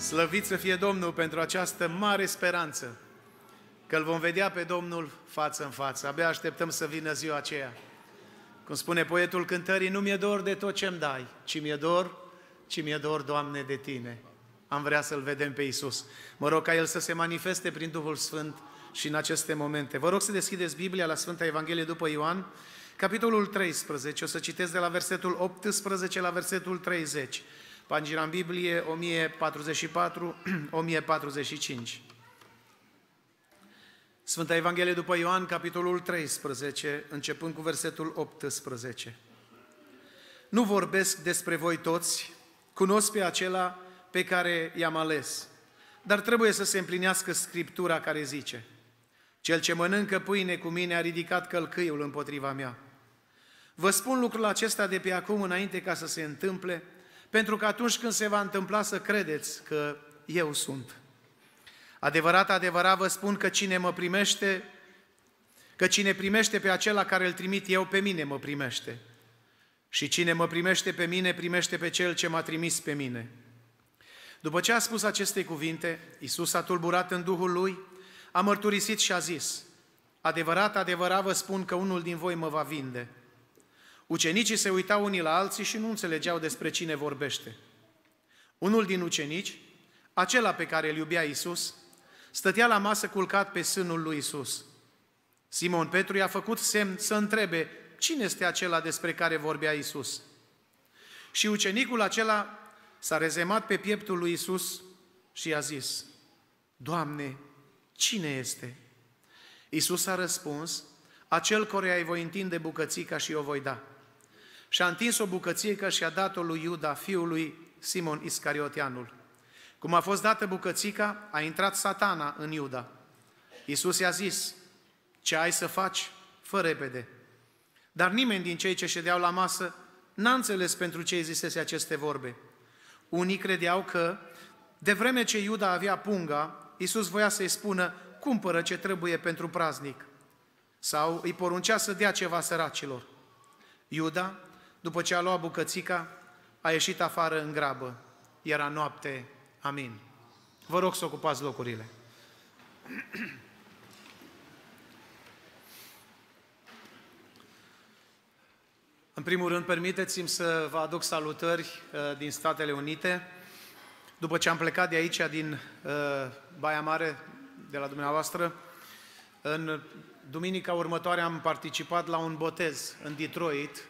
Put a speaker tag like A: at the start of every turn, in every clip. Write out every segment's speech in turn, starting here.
A: Slăvit să fie Domnul pentru această mare speranță că îl vom vedea pe Domnul față în față. Abia așteptăm să vină ziua aceea. Cum spune poetul cântării, nu mi-e dor de tot ce-mi dai, ci mi-e dor, ci mi-e dor, Doamne, de Tine. Am vrea să-L vedem pe Iisus. Mă rog ca El să se manifeste prin Duhul Sfânt și în aceste momente. Vă rog să deschideți Biblia la Sfânta Evanghelie după Ioan, capitolul 13. O să citesc de la versetul 18 la versetul 30 pagina în Biblie 1044-1045. Sfânta Evanghelie după Ioan, capitolul 13, începând cu versetul 18. Nu vorbesc despre voi toți, cunosc pe acela pe care i-am ales, dar trebuie să se împlinească Scriptura care zice, Cel ce mănâncă pâine cu mine a ridicat călcâiul împotriva mea. Vă spun lucrul acesta de pe acum înainte ca să se întâmple, pentru că atunci când se va întâmpla să credeți că eu sunt. Adevărat, adevărat vă spun că cine mă primește, că cine primește pe acela care îl trimit eu, pe mine mă primește. Și cine mă primește pe mine, primește pe cel ce m-a trimis pe mine. După ce a spus aceste cuvinte, Isus a tulburat în Duhul lui, a mărturisit și a zis, Adevărat, adevărat vă spun că unul din voi mă va vinde. Ucenicii se uitau unii la alții și nu înțelegeau despre cine vorbește. Unul din ucenici, acela pe care îl iubea Isus, stătea la masă culcat pe sânul lui Isus. Simon Petru i-a făcut semn să întrebe cine este acela despre care vorbea Isus. Și ucenicul acela s-a rezemat pe pieptul lui Isus și i-a zis, Doamne, cine este? Isus a răspuns, acel care îi voi întinde bucățica și o voi da și a întins o bucățică și a dat-o lui Iuda, fiul lui Simon Iscariotianul. Cum a fost dată bucățica, a intrat satana în Iuda. Iisus i-a zis, ce ai să faci, fă repede. Dar nimeni din cei ce ședeau la masă n-a înțeles pentru ce zisese aceste vorbe. Unii credeau că, de vreme ce Iuda avea punga, Iisus voia să-i spună, cumpără ce trebuie pentru praznic. Sau îi poruncea să dea ceva săracilor. Iuda, după ce a luat bucățica, a ieșit afară în grabă. Era noapte. Amin. Vă rog să ocupați locurile. În primul rând, permiteți-mi să vă aduc salutări uh, din Statele Unite. După ce am plecat de aici, din uh, Baia Mare, de la dumneavoastră, în duminica următoare am participat la un botez în Detroit,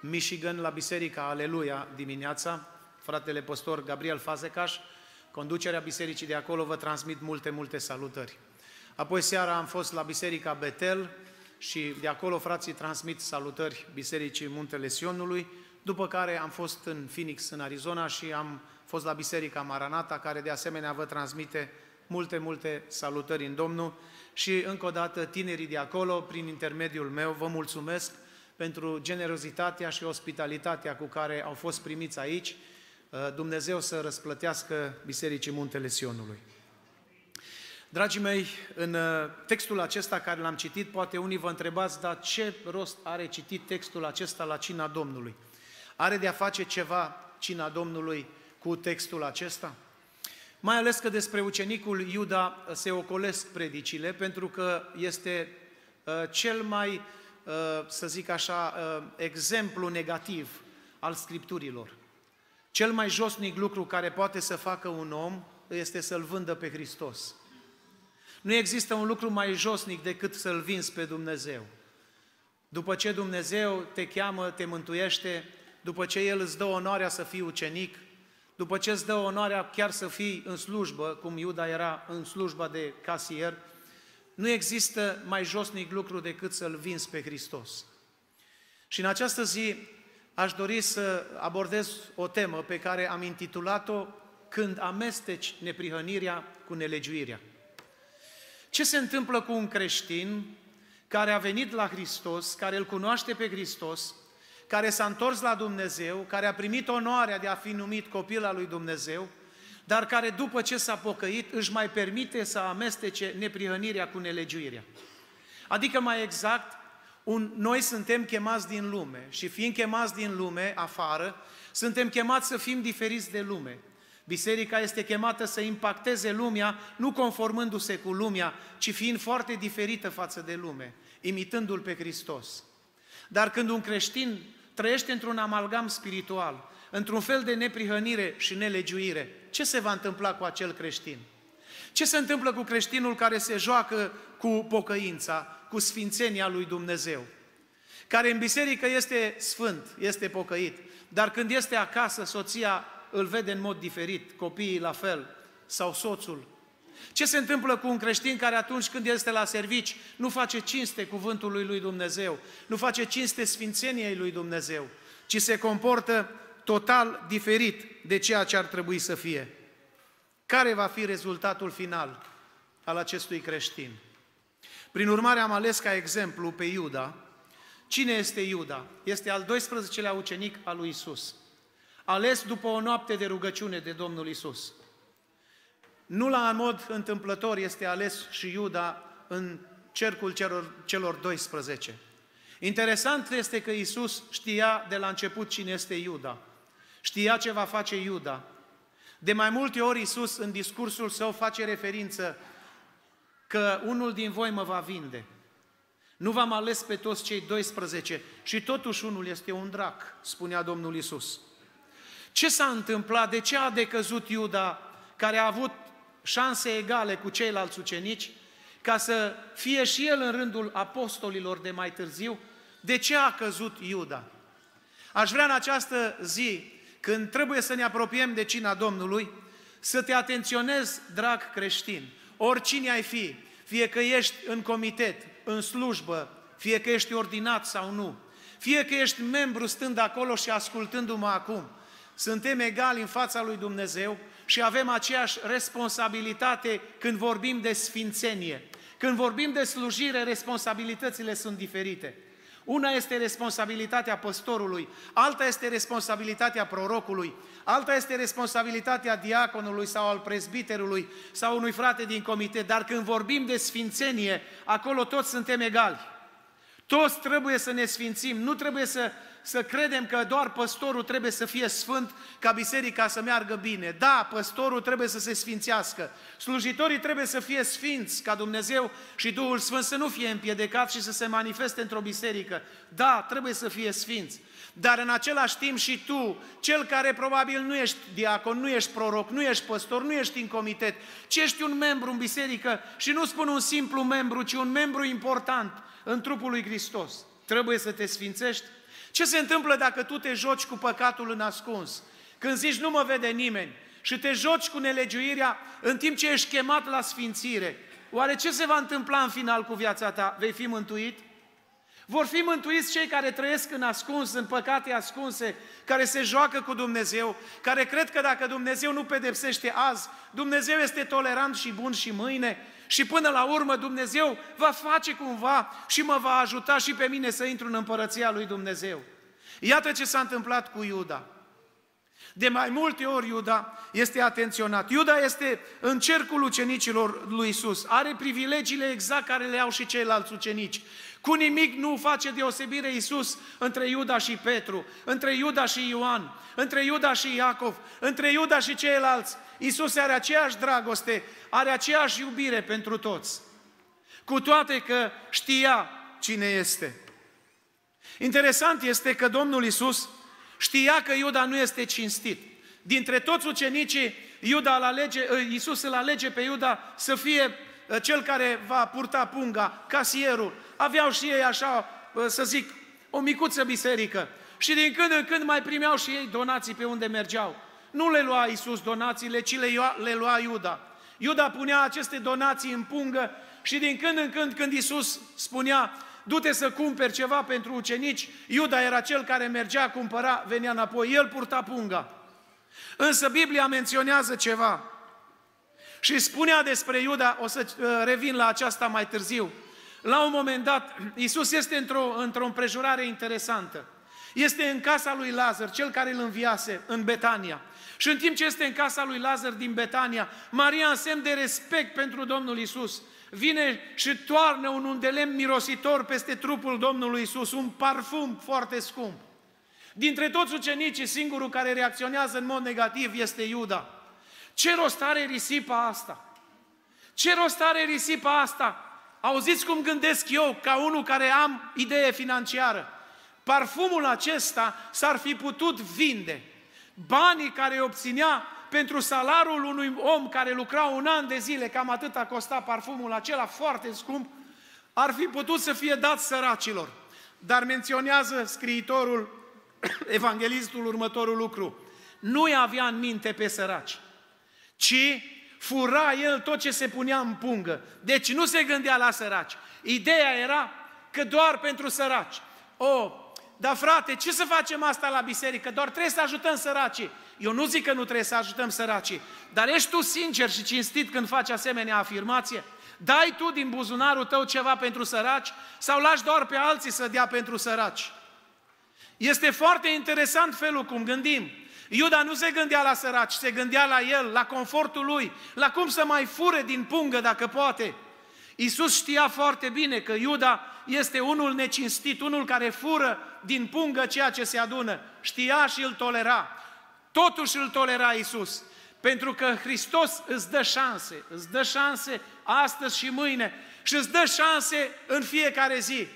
A: Michigan, la Biserica Aleluia dimineața, fratele pastor Gabriel Fazecaș, conducerea bisericii de acolo, vă transmit multe, multe salutări. Apoi seara am fost la Biserica Betel și de acolo frații transmit salutări Bisericii Muntele Sionului, după care am fost în Phoenix, în Arizona și am fost la Biserica Maranata, care de asemenea vă transmite multe, multe salutări în Domnul și încă o dată tinerii de acolo, prin intermediul meu, vă mulțumesc pentru generozitatea și ospitalitatea cu care au fost primiți aici. Uh, Dumnezeu să răsplătească Bisericii Muntele Sionului. Dragii mei, în uh, textul acesta care l-am citit, poate unii vă întrebați, dar ce rost are citit textul acesta la cina Domnului? Are de-a face ceva cina Domnului cu textul acesta? Mai ales că despre ucenicul Iuda se ocolesc predicile, pentru că este uh, cel mai Uh, să zic așa, uh, exemplu negativ al Scripturilor. Cel mai josnic lucru care poate să facă un om este să-L vândă pe Hristos. Nu există un lucru mai josnic decât să-L vinzi pe Dumnezeu. După ce Dumnezeu te cheamă, te mântuiește, după ce El îți dă onoarea să fii ucenic, după ce îți dă onoarea chiar să fii în slujbă, cum Iuda era în slujba de casier, nu există mai josnic lucru decât să-L vinzi pe Hristos. Și în această zi aș dori să abordez o temă pe care am intitulat-o Când amesteci neprihănirea cu nelegiuirea. Ce se întâmplă cu un creștin care a venit la Hristos, care îl cunoaște pe Hristos, care s-a întors la Dumnezeu, care a primit onoarea de a fi numit copil al lui Dumnezeu, dar care după ce s-a pocăit își mai permite să amestece neprihănirea cu nelegiuirea. Adică mai exact, un, noi suntem chemați din lume și fiind chemați din lume, afară, suntem chemați să fim diferiți de lume. Biserica este chemată să impacteze lumea, nu conformându-se cu lumea, ci fiind foarte diferită față de lume, imitându-L pe Hristos. Dar când un creștin trăiește într-un amalgam spiritual, într-un fel de neprihănire și nelegiuire, ce se va întâmpla cu acel creștin? Ce se întâmplă cu creștinul care se joacă cu pocăința, cu sfințenia lui Dumnezeu? Care în biserică este sfânt, este pocăit, dar când este acasă, soția îl vede în mod diferit, copiii la fel, sau soțul. Ce se întâmplă cu un creștin care atunci când este la servici nu face cinste cuvântului lui Dumnezeu, nu face cinste sfințeniei lui Dumnezeu, ci se comportă total diferit de ceea ce ar trebui să fie. Care va fi rezultatul final al acestui creștin? Prin urmare, am ales ca exemplu pe Iuda. Cine este Iuda? Este al 12-lea ucenic al lui Isus. Ales după o noapte de rugăciune de Domnul Isus. Nu la mod întâmplător este ales și Iuda în cercul celor, celor 12. Interesant este că Isus știa de la început cine este Iuda. Știa ce va face Iuda. De mai multe ori Iisus în discursul său face referință că unul din voi mă va vinde. Nu v-am ales pe toți cei 12 și totuși unul este un drac, spunea Domnul Iisus. Ce s-a întâmplat? De ce a decăzut Iuda, care a avut șanse egale cu ceilalți ucenici, ca să fie și el în rândul apostolilor de mai târziu? De ce a căzut Iuda? Aș vrea în această zi când trebuie să ne apropiem de cina Domnului, să te atenționezi, drag creștin, oricine ai fi, fie că ești în comitet, în slujbă, fie că ești ordinat sau nu, fie că ești membru stând acolo și ascultându-mă acum, suntem egali în fața lui Dumnezeu și avem aceeași responsabilitate când vorbim de sfințenie. Când vorbim de slujire, responsabilitățile sunt diferite. Una este responsabilitatea păstorului, alta este responsabilitatea prorocului, alta este responsabilitatea diaconului sau al prezbiterului sau unui frate din comitet, dar când vorbim de sfințenie, acolo toți suntem egali. Toți trebuie să ne sfințim, nu trebuie să să credem că doar păstorul trebuie să fie sfânt ca biserica să meargă bine. Da, păstorul trebuie să se sfințească. Slujitorii trebuie să fie sfinți ca Dumnezeu și Duhul Sfânt să nu fie împiedicat și să se manifeste într-o biserică. Da, trebuie să fie sfinți. Dar în același timp și tu, cel care probabil nu ești diacon, nu ești proroc, nu ești păstor, nu ești în comitet, ci ești un membru în biserică și nu spun un simplu membru, ci un membru important în trupul lui Hristos. Trebuie să te sfințești ce se întâmplă dacă tu te joci cu păcatul în ascuns? Când zici nu mă vede nimeni și te joci cu nelegiuirea în timp ce ești chemat la sfințire, oare ce se va întâmpla în final cu viața ta? Vei fi mântuit? Vor fi mântuiți cei care trăiesc în ascuns, în păcate ascunse, care se joacă cu Dumnezeu, care cred că dacă Dumnezeu nu pedepsește azi, Dumnezeu este tolerant și bun și mâine, și până la urmă Dumnezeu va face cumva și mă va ajuta și pe mine să intru în împărăția lui Dumnezeu. Iată ce s-a întâmplat cu Iuda. De mai multe ori Iuda este atenționat. Iuda este în cercul ucenicilor lui Isus. Are privilegiile exact care le au și ceilalți ucenici. Cu nimic nu face deosebire Iisus între Iuda și Petru, între Iuda și Ioan, între Iuda și Iacov, între Iuda și ceilalți. Iisus are aceeași dragoste, are aceeași iubire pentru toți. Cu toate că știa cine este. Interesant este că Domnul Iisus știa că Iuda nu este cinstit. Dintre toți ucenicii, Iuda îl alege, ă, Iisus îl alege pe Iuda să fie ă, cel care va purta punga, casierul, aveau și ei așa, să zic, o micuță biserică. Și din când în când mai primeau și ei donații pe unde mergeau. Nu le lua Iisus donațiile, ci le lua, le lua Iuda. Iuda punea aceste donații în pungă și din când în când, când Iisus spunea, du-te să cumperi ceva pentru ucenici, Iuda era cel care mergea, cumpăra, venea înapoi, el purta punga. Însă Biblia menționează ceva și spunea despre Iuda, o să ă, revin la aceasta mai târziu, la un moment dat, Iisus este într-o, într-o împrejurare interesantă. Este în casa lui Lazar, cel care îl înviase în Betania. Și în timp ce este în casa lui Lazar din Betania, Maria, în semn de respect pentru Domnul Isus, vine și toarnă un undelem mirositor peste trupul Domnului Isus, un parfum foarte scump. Dintre toți ucenicii, singurul care reacționează în mod negativ este Iuda. Ce rost are risipa asta? Ce rost are risipa asta? Auziți cum gândesc eu, ca unul care am idee financiară. Parfumul acesta s-ar fi putut vinde. Banii care îi obținea pentru salarul unui om care lucra un an de zile, cam atât a costat parfumul acela, foarte scump, ar fi putut să fie dat săracilor. Dar menționează scriitorul, evanghelistul următorul lucru. Nu-i avea în minte pe săraci, ci fura el tot ce se punea în pungă. Deci nu se gândea la săraci. Ideea era că doar pentru săraci. O, oh, dar frate, ce să facem asta la biserică? Doar trebuie să ajutăm săracii. Eu nu zic că nu trebuie să ajutăm săracii, dar ești tu sincer și cinstit când faci asemenea afirmație? Dai tu din buzunarul tău ceva pentru săraci sau lași doar pe alții să dea pentru săraci? Este foarte interesant felul cum gândim. Iuda nu se gândea la săraci, se gândea la el, la confortul lui, la cum să mai fure din pungă dacă poate. Iisus știa foarte bine că Iuda este unul necinstit, unul care fură din pungă ceea ce se adună. Știa și îl tolera. Totuși îl tolera Iisus. Pentru că Hristos îți dă șanse, îți dă șanse astăzi și mâine și îți dă șanse în fiecare zi.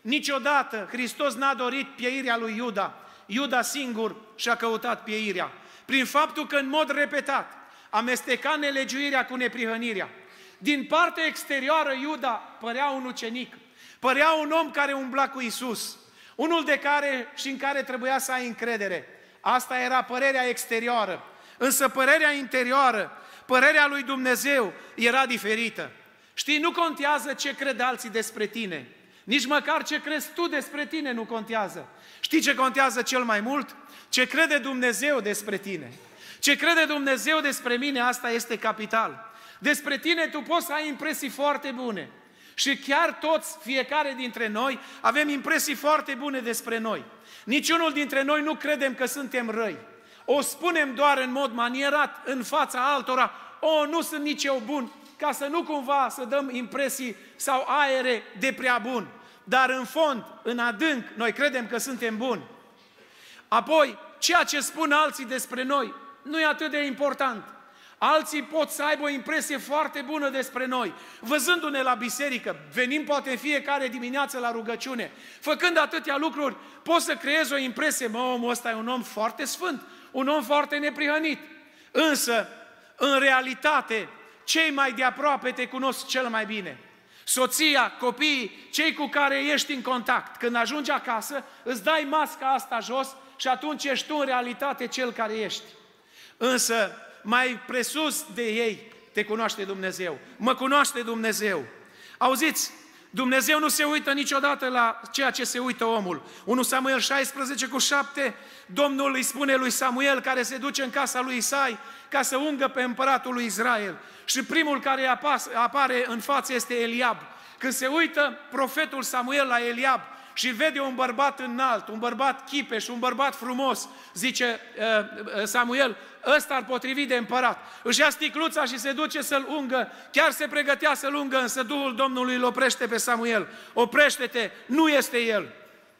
A: Niciodată Hristos n-a dorit pieirea lui Iuda. Iuda singur și-a căutat pieirea. Prin faptul că în mod repetat amesteca nelegiuirea cu neprihănirea. Din partea exterioară Iuda părea un ucenic, părea un om care umbla cu Isus, unul de care și în care trebuia să ai încredere. Asta era părerea exterioară. Însă părerea interioară, părerea lui Dumnezeu era diferită. Știi, nu contează ce cred alții despre tine. Nici măcar ce crezi tu despre tine nu contează. Știi ce contează cel mai mult? Ce crede Dumnezeu despre tine. Ce crede Dumnezeu despre mine, asta este capital. Despre tine tu poți să ai impresii foarte bune. Și chiar toți, fiecare dintre noi, avem impresii foarte bune despre noi. Niciunul dintre noi nu credem că suntem răi. O spunem doar în mod manierat, în fața altora, o, nu sunt nici eu bun, ca să nu cumva să dăm impresii sau aere de prea bun dar în fond, în adânc, noi credem că suntem buni. Apoi, ceea ce spun alții despre noi nu e atât de important. Alții pot să aibă o impresie foarte bună despre noi. Văzându-ne la biserică, venim poate fiecare dimineață la rugăciune, făcând atâtea lucruri, poți să creezi o impresie, mă, omul ăsta e un om foarte sfânt, un om foarte neprihănit. Însă, în realitate, cei mai de aproape te cunosc cel mai bine soția, copiii, cei cu care ești în contact. Când ajungi acasă, îți dai masca asta jos și atunci ești tu în realitate cel care ești. Însă, mai presus de ei, te cunoaște Dumnezeu. Mă cunoaște Dumnezeu. Auziți, Dumnezeu nu se uită niciodată la ceea ce se uită omul. 1 Samuel 16 cu 7, Domnul îi spune lui Samuel care se duce în casa lui Isai ca să ungă pe împăratul lui Israel. Și primul care apare în față este Eliab. Când se uită profetul Samuel la Eliab și vede un bărbat înalt, un bărbat chipeș, un bărbat frumos, zice eh, eh, Samuel, ăsta ar potrivi de împărat. Își ia sticluța și se duce să-l ungă, chiar se pregătea să-l ungă, însă Duhul Domnului îl oprește pe Samuel. Oprește-te, nu este el.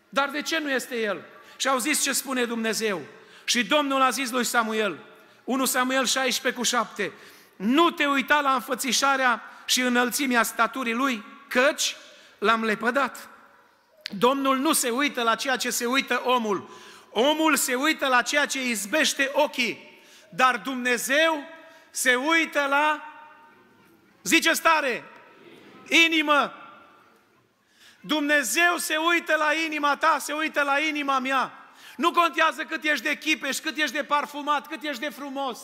A: Dar de ce nu este el? Și au zis ce spune Dumnezeu. Și Domnul a zis lui Samuel, 1 Samuel 16 cu 7, nu te uita la înfățișarea și înălțimea staturii lui, căci l-am lepădat. Domnul nu se uită la ceea ce se uită omul. Omul se uită la ceea ce izbește ochii, dar Dumnezeu se uită la, zice stare, inimă. Dumnezeu se uită la inima ta, se uită la inima mea. Nu contează cât ești de chipeș, cât ești de parfumat, cât ești de frumos.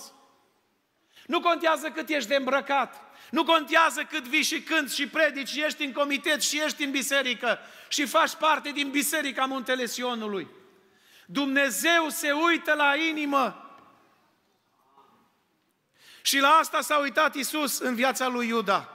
A: Nu contează cât ești de îmbrăcat. Nu contează cât vii și când și predici, și ești în comitet și ești în biserică și faci parte din Biserica Muntele Sionului. Dumnezeu se uită la inimă și la asta s-a uitat Isus în viața lui Iuda.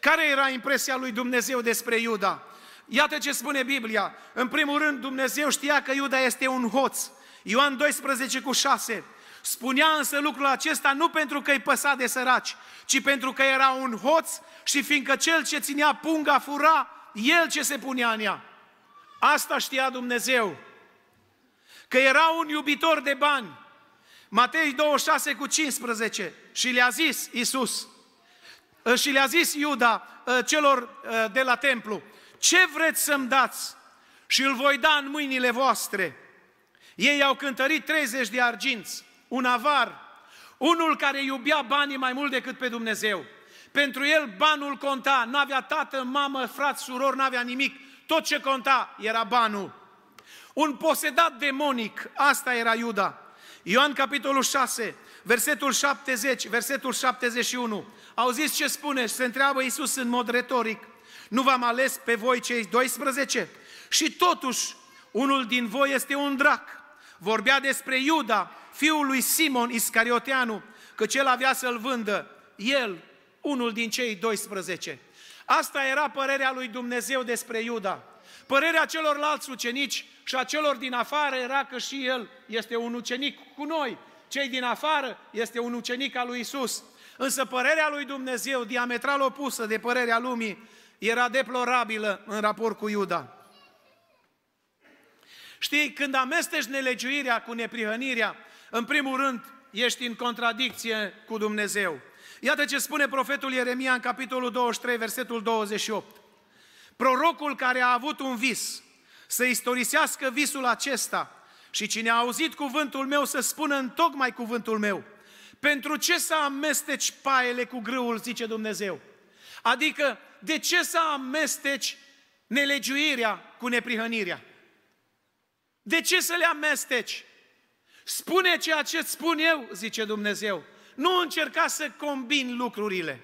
A: Care era impresia lui Dumnezeu despre Iuda? Iată ce spune Biblia. În primul rând, Dumnezeu știa că Iuda este un hoț. Ioan 12 cu 6. Spunea însă lucrul acesta nu pentru că îi păsa de săraci, ci pentru că era un hoț și fiindcă cel ce ținea punga fura, el ce se punea în ea. Asta știa Dumnezeu. Că era un iubitor de bani, Matei 26 cu 15 și le-a zis Iisus, ă, și le-a zis Iuda ă, celor ă, de la templu, ce vreți să-mi dați și îl voi da în mâinile voastre. Ei au cântărit 30 de arginți, un avar, unul care iubea banii mai mult decât pe Dumnezeu. Pentru el banul conta, n-avea tată, mamă, frat, suror, n-avea nimic. Tot ce conta era banul. Un posedat demonic, asta era Iuda. Ioan capitolul 6, versetul 70, versetul 71. Auziți ce spune? Se întreabă Iisus în mod retoric. Nu v-am ales pe voi cei 12? Și totuși, unul din voi este un drac. Vorbea despre Iuda, fiul lui Simon Iscarioteanu, că cel avea să-l vândă. El, unul din cei 12. Asta era părerea lui Dumnezeu despre Iuda. Părerea celorlalți ucenici și a celor din afară era că și el este un ucenic cu noi. Cei din afară este un ucenic al lui Isus. Însă părerea lui Dumnezeu, diametral opusă de părerea lumii, era deplorabilă în raport cu Iuda. Știi, când amesteci nelegiuirea cu neprihănirea, în primul rând ești în contradicție cu Dumnezeu. Iată ce spune profetul Ieremia în capitolul 23, versetul 28. Prorocul care a avut un vis, să istorisească visul acesta și cine a auzit cuvântul meu să spună în tocmai cuvântul meu. Pentru ce să amesteci paiele cu grâul, zice Dumnezeu? Adică, de ce să amesteci nelegiuirea cu neprihănirea? De ce să le amesteci? Spune ceea ce îți spun eu, zice Dumnezeu. Nu încerca să combini lucrurile.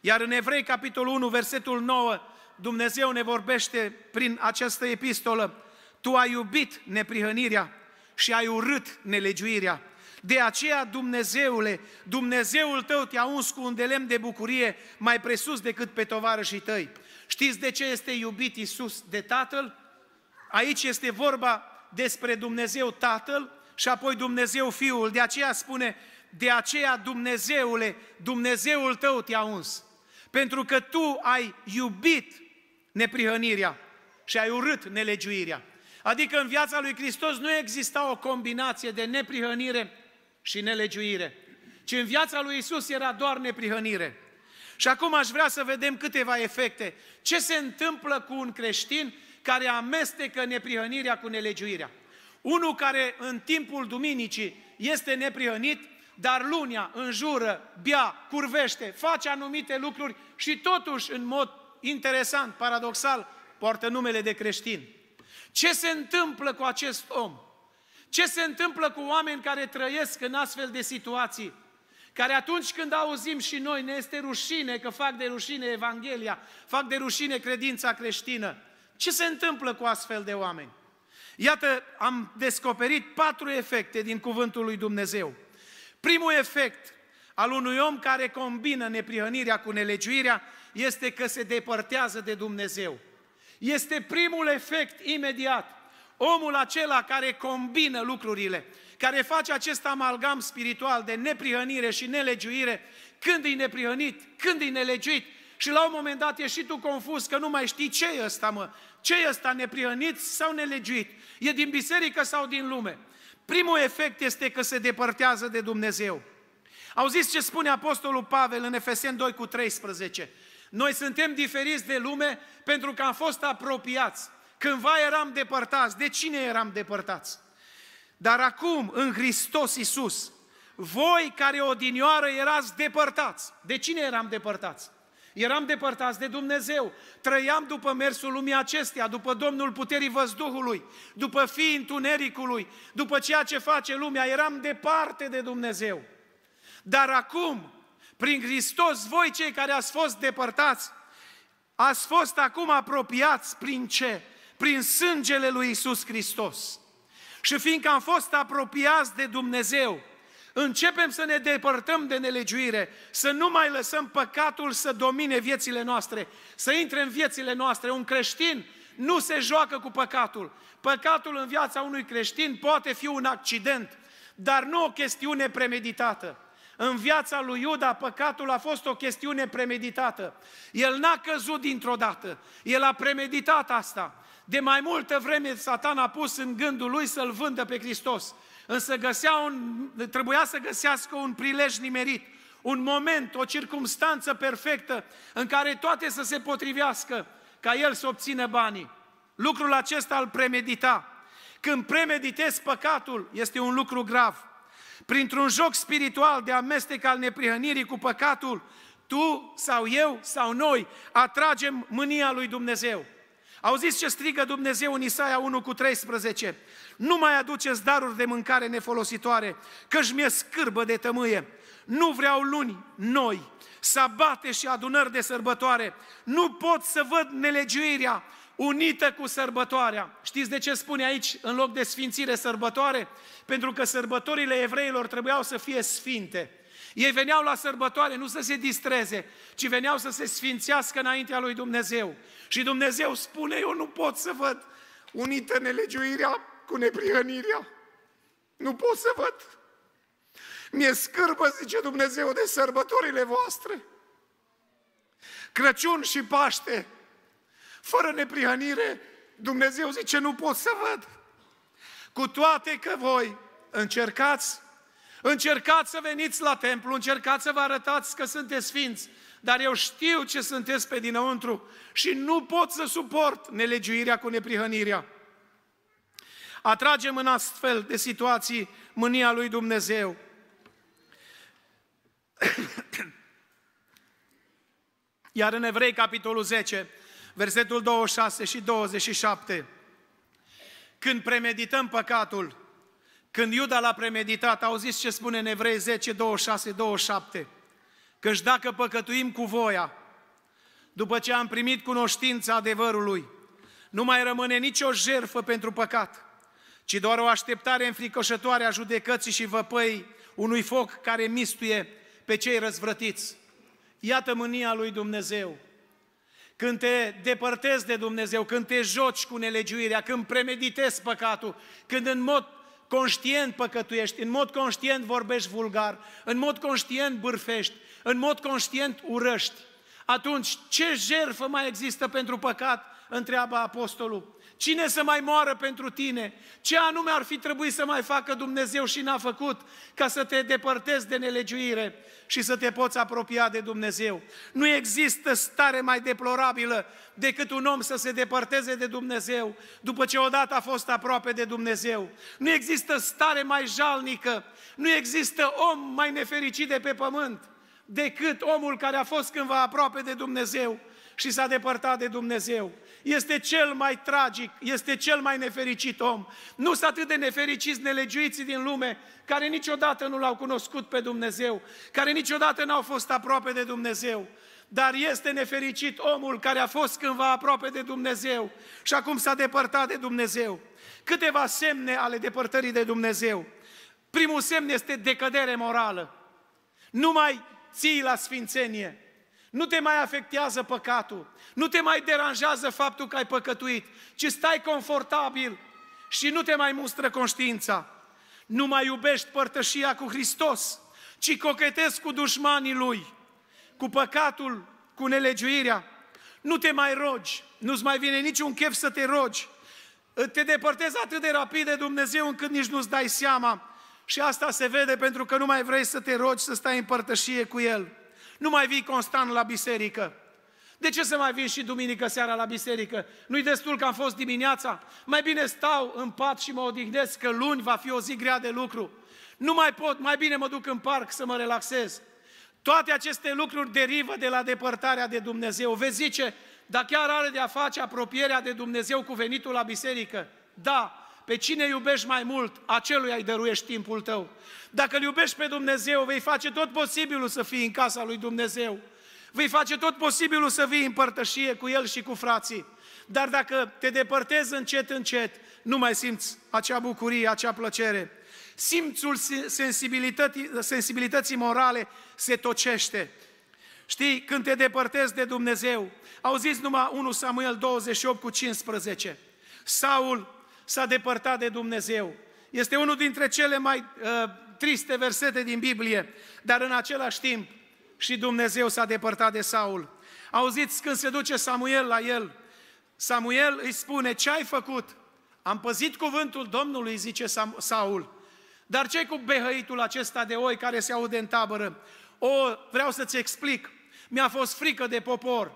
A: Iar în Evrei, capitolul 1, versetul 9, Dumnezeu ne vorbește prin această epistolă. Tu ai iubit neprihănirea și ai urât nelegiuirea. De aceea, Dumnezeule, Dumnezeul tău te-a uns cu un delem de bucurie mai presus decât pe tovarășii tăi. Știți de ce este iubit Isus de Tatăl? Aici este vorba despre Dumnezeu Tatăl și apoi Dumnezeu Fiul. De aceea spune, de aceea, Dumnezeule, Dumnezeul tău te-a uns. Pentru că tu ai iubit neprihănirea și ai urât nelegiuirea. Adică în viața lui Hristos nu exista o combinație de neprihănire și nelegiuire, ci în viața lui Isus era doar neprihănire. Și acum aș vrea să vedem câteva efecte. Ce se întâmplă cu un creștin care amestecă neprihănirea cu nelegiuirea? Unul care în timpul duminicii este neprihănit, dar lunia înjură, bea, curvește, face anumite lucruri și totuși în mod interesant, paradoxal, poartă numele de creștin. Ce se întâmplă cu acest om? Ce se întâmplă cu oameni care trăiesc în astfel de situații? Care atunci când auzim și noi ne este rușine că fac de rușine Evanghelia, fac de rușine credința creștină. Ce se întâmplă cu astfel de oameni? Iată, am descoperit patru efecte din cuvântul lui Dumnezeu. Primul efect al unui om care combină neprihănirea cu nelegiuirea este că se depărtează de Dumnezeu. Este primul efect imediat. Omul acela care combină lucrurile, care face acest amalgam spiritual de neprihănire și nelegiuire, când e neprihănit, când e nelegiuit, și la un moment dat ești și tu confuz că nu mai știi ce e ăsta, mă. Ce e ăsta, neprihănit sau nelegiuit? E din biserică sau din lume? Primul efect este că se depărtează de Dumnezeu. Auziți ce spune Apostolul Pavel în Efesen 2 cu 13. Noi suntem diferiți de lume pentru că am fost apropiați. Cândva eram depărtați. De cine eram depărtați? Dar acum, în Hristos Iisus, voi care odinioară erați depărtați. De cine eram depărtați? Eram depărtați de Dumnezeu, trăiam după mersul lumii acesteia, după Domnul Puterii Văzduhului, după Fiii Întunericului, după ceea ce face lumea, eram departe de Dumnezeu. Dar acum, prin Hristos, voi cei care ați fost depărtați, ați fost acum apropiați prin ce? Prin sângele lui Isus Hristos. Și fiindcă am fost apropiați de Dumnezeu, începem să ne depărtăm de nelegiuire, să nu mai lăsăm păcatul să domine viețile noastre, să intre în viețile noastre. Un creștin nu se joacă cu păcatul. Păcatul în viața unui creștin poate fi un accident, dar nu o chestiune premeditată. În viața lui Iuda, păcatul a fost o chestiune premeditată. El n-a căzut dintr-o dată, el a premeditat asta. De mai multă vreme satan a pus în gândul lui să-l vândă pe Hristos. Însă găsea un, trebuia să găsească un prilej nimerit, un moment, o circumstanță perfectă în care toate să se potrivească ca el să obțină banii. Lucrul acesta îl premedita. Când premeditezi păcatul, este un lucru grav printr-un joc spiritual de amestec al neprihănirii cu păcatul, tu sau eu sau noi atragem mânia lui Dumnezeu. Auziți ce strigă Dumnezeu în Isaia 1 cu 13? Nu mai aduceți daruri de mâncare nefolositoare, căci mi-e scârbă de tămâie. Nu vreau luni noi, sabate și adunări de sărbătoare. Nu pot să văd nelegiuirea unită cu sărbătoarea. Știți de ce spune aici, în loc de sfințire, sărbătoare? Pentru că sărbătorile evreilor trebuiau să fie sfinte. Ei veneau la sărbătoare nu să se distreze, ci veneau să se sfințească înaintea lui Dumnezeu. Și Dumnezeu spune, eu nu pot să văd unită nelegiuirea cu neprihănirea. Nu pot să văd. Mi-e scârbă, zice Dumnezeu, de sărbătorile voastre. Crăciun și Paște fără neprihănire, Dumnezeu zice, nu pot să văd. Cu toate că voi încercați, încercați să veniți la templu, încercați să vă arătați că sunteți sfinți, dar eu știu ce sunteți pe dinăuntru și nu pot să suport nelegiuirea cu neprihănirea. Atragem în astfel de situații mânia lui Dumnezeu. Iar în Evrei, capitolul 10, versetul 26 și 27. Când premedităm păcatul, când Iuda l-a premeditat, auziți ce spune în Evrei 10, 26, 27. Căci dacă păcătuim cu voia, după ce am primit cunoștința adevărului, nu mai rămâne nicio jerfă pentru păcat, ci doar o așteptare înfricoșătoare a judecății și văpăi unui foc care mistuie pe cei răzvrătiți. Iată mânia lui Dumnezeu când te depărtezi de Dumnezeu, când te joci cu nelegiuirea, când premeditezi păcatul, când în mod conștient păcătuiești, în mod conștient vorbești vulgar, în mod conștient bârfești, în mod conștient urăști, atunci ce jerfă mai există pentru păcat? Întreabă apostolul. Cine să mai moară pentru tine? Ce anume ar fi trebuit să mai facă Dumnezeu și n-a făcut ca să te depărtezi de nelegiuire și să te poți apropia de Dumnezeu? Nu există stare mai deplorabilă decât un om să se depărteze de Dumnezeu după ce odată a fost aproape de Dumnezeu. Nu există stare mai jalnică, nu există om mai nefericit de pe pământ decât omul care a fost cândva aproape de Dumnezeu și s-a depărtat de Dumnezeu. Este cel mai tragic, este cel mai nefericit om. Nu sunt atât de nefericiți nelegiuiții din lume, care niciodată nu l-au cunoscut pe Dumnezeu, care niciodată n-au fost aproape de Dumnezeu. Dar este nefericit omul care a fost cândva aproape de Dumnezeu și acum s-a depărtat de Dumnezeu. Câteva semne ale depărtării de Dumnezeu. Primul semn este decădere morală. Nu mai ții la sfințenie. Nu te mai afectează păcatul, nu te mai deranjează faptul că ai păcătuit, ci stai confortabil și nu te mai mustră conștiința. Nu mai iubești părtășia cu Hristos, ci cochetezi cu dușmanii Lui, cu păcatul, cu nelegiuirea. Nu te mai rogi, nu-ți mai vine niciun chef să te rogi. Te depărtezi atât de rapid de Dumnezeu încât nici nu-ți dai seama. Și asta se vede pentru că nu mai vrei să te rogi, să stai în părtășie cu El. Nu mai vii constant la biserică. De ce să mai vin și duminică seara la biserică? Nu-i destul că am fost dimineața? Mai bine stau în pat și mă odihnesc că luni va fi o zi grea de lucru. Nu mai pot, mai bine mă duc în parc să mă relaxez. Toate aceste lucruri derivă de la depărtarea de Dumnezeu. Vezi zice, dar chiar are de a face apropierea de Dumnezeu cu venitul la biserică. Da, pe cine iubești mai mult, acelui ai dăruiești timpul tău. Dacă îl iubești pe Dumnezeu, vei face tot posibilul să fii în casa lui Dumnezeu. Vei face tot posibilul să vii în părtășie cu el și cu frații. Dar dacă te depărtezi încet, încet, nu mai simți acea bucurie, acea plăcere. Simțul sensibilității, sensibilității morale se tocește. Știi, când te depărtezi de Dumnezeu, Au zis numai 1 Samuel 28 cu 15. Saul s-a depărtat de Dumnezeu. Este unul dintre cele mai uh, triste versete din Biblie, dar în același timp și Dumnezeu s-a depărtat de Saul. Auziți când se duce Samuel la el, Samuel îi spune, ce ai făcut? Am păzit cuvântul Domnului, zice Saul. Dar ce cu behăitul acesta de oi care se aude în tabără? O, vreau să-ți explic. Mi-a fost frică de popor.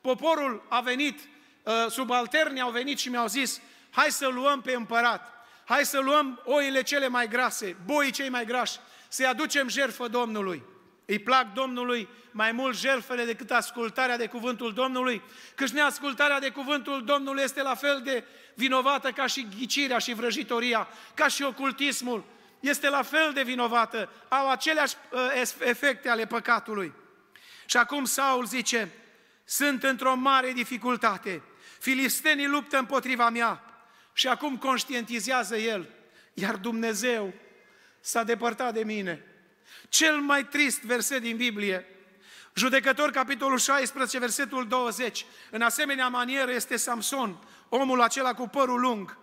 A: Poporul a venit, ă, subalternii au venit și mi-au zis, hai să luăm pe împărat hai să luăm oile cele mai grase, boii cei mai grași, să-i aducem jertfă Domnului. Îi plac Domnului mai mult jertfele decât ascultarea de cuvântul Domnului, căci neascultarea de cuvântul Domnului este la fel de vinovată ca și ghicirea și vrăjitoria, ca și ocultismul. Este la fel de vinovată, au aceleași ă, efecte ale păcatului. Și acum Saul zice, sunt într-o mare dificultate, filistenii luptă împotriva mea, și acum conștientizează el, iar Dumnezeu s-a depărtat de mine. Cel mai trist verset din Biblie, Judecător, capitolul 16, versetul 20. În asemenea manieră este Samson, omul acela cu părul lung.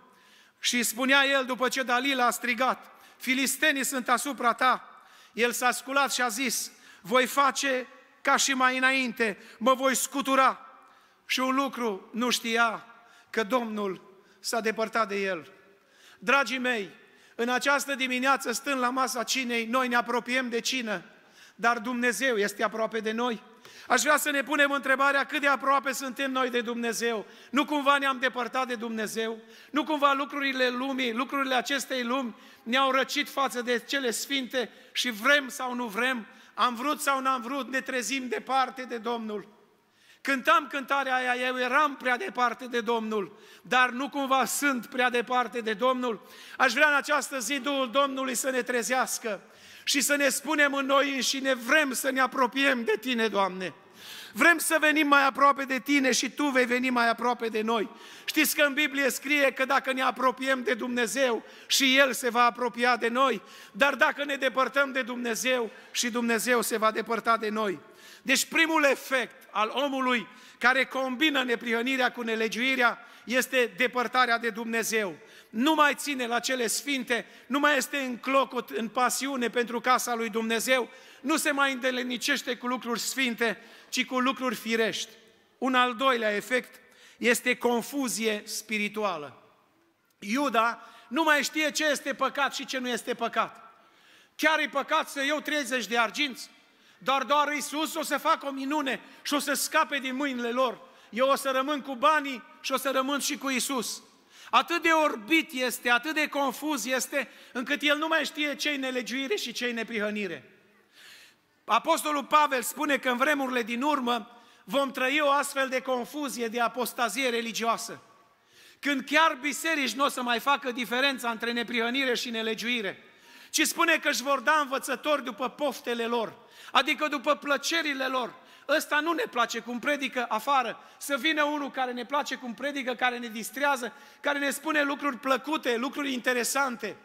A: Și spunea el după ce Dalila a strigat, Filistenii sunt asupra ta. El s-a sculat și a zis, voi face ca și mai înainte, mă voi scutura. Și un lucru nu știa, că Domnul s-a depărtat de el. Dragii mei, în această dimineață, stând la masa cinei, noi ne apropiem de cină, dar Dumnezeu este aproape de noi. Aș vrea să ne punem întrebarea cât de aproape suntem noi de Dumnezeu. Nu cumva ne-am depărtat de Dumnezeu? Nu cumva lucrurile lumii, lucrurile acestei lumi ne-au răcit față de cele sfinte și vrem sau nu vrem, am vrut sau n-am vrut, ne trezim departe de Domnul. Cântam cântarea aia, eu eram prea departe de Domnul, dar nu cumva sunt prea departe de Domnul. Aș vrea în această zi Duhul Domnului să ne trezească și să ne spunem în noi și ne vrem să ne apropiem de Tine, Doamne. Vrem să venim mai aproape de tine și tu vei veni mai aproape de noi. Știți că în Biblie scrie că dacă ne apropiem de Dumnezeu și El se va apropia de noi, dar dacă ne depărtăm de Dumnezeu și Dumnezeu se va depărta de noi. Deci primul efect al omului care combină neprihănirea cu nelegiuirea este depărtarea de Dumnezeu. Nu mai ține la cele sfinte, nu mai este înclocut în pasiune pentru casa lui Dumnezeu, nu se mai îndelenicește cu lucruri sfinte, ci cu lucruri firești. Un al doilea efect este confuzie spirituală. Iuda nu mai știe ce este păcat și ce nu este păcat. Chiar e păcat să iau 30 de arginți? dar doar Isus o să facă o minune și o să scape din mâinile lor. Eu o să rămân cu banii și o să rămân și cu Isus. Atât de orbit este, atât de confuz este, încât el nu mai știe ce-i nelegiuire și ce-i neprihănire. Apostolul Pavel spune că în vremurile din urmă vom trăi o astfel de confuzie, de apostazie religioasă. Când chiar biserici nu o să mai facă diferența între neprihănire și nelegiuire ci spune că își vor da învățători după poftele lor, adică după plăcerile lor. Ăsta nu ne place cum predică afară. Să vină unul care ne place cum predică, care ne distrează, care ne spune lucruri plăcute, lucruri interesante.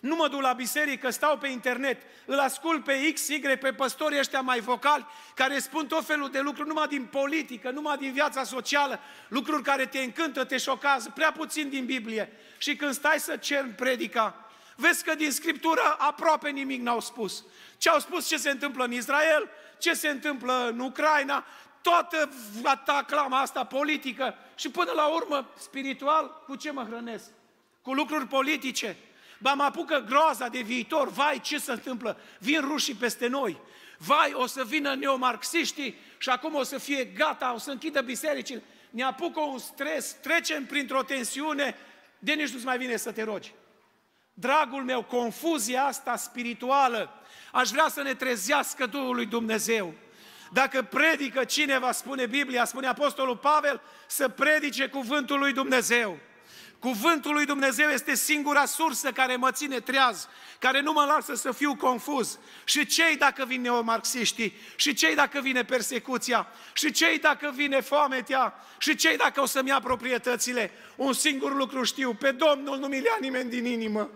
A: Nu mă duc la biserică, stau pe internet, îl ascult pe X, Y, pe păstorii ăștia mai vocali, care spun tot felul de lucruri, numai din politică, numai din viața socială, lucruri care te încântă, te șocază, prea puțin din Biblie. Și când stai să cer predica, vezi că din Scriptură aproape nimic n-au spus. Ce au spus ce se întâmplă în Israel, ce se întâmplă în Ucraina, toată ataclama asta politică și până la urmă, spiritual, cu ce mă hrănesc? Cu lucruri politice. Ba mă apucă groaza de viitor, vai ce se întâmplă, vin rușii peste noi, vai o să vină neomarxiștii și acum o să fie gata, o să închidă bisericile. Ne apucă un stres, trecem printr-o tensiune de nici nu-ți mai vine să te rogi dragul meu, confuzia asta spirituală, aș vrea să ne trezească Duhul lui Dumnezeu. Dacă predică cineva, spune Biblia, spune Apostolul Pavel, să predice cuvântul lui Dumnezeu. Cuvântul lui Dumnezeu este singura sursă care mă ține treaz, care nu mă lasă să fiu confuz. Și cei dacă vin neomarxiștii, și cei dacă vine persecuția, și cei dacă vine foametea, și cei dacă o să-mi ia proprietățile, un singur lucru știu, pe Domnul nu mi nimeni din inimă.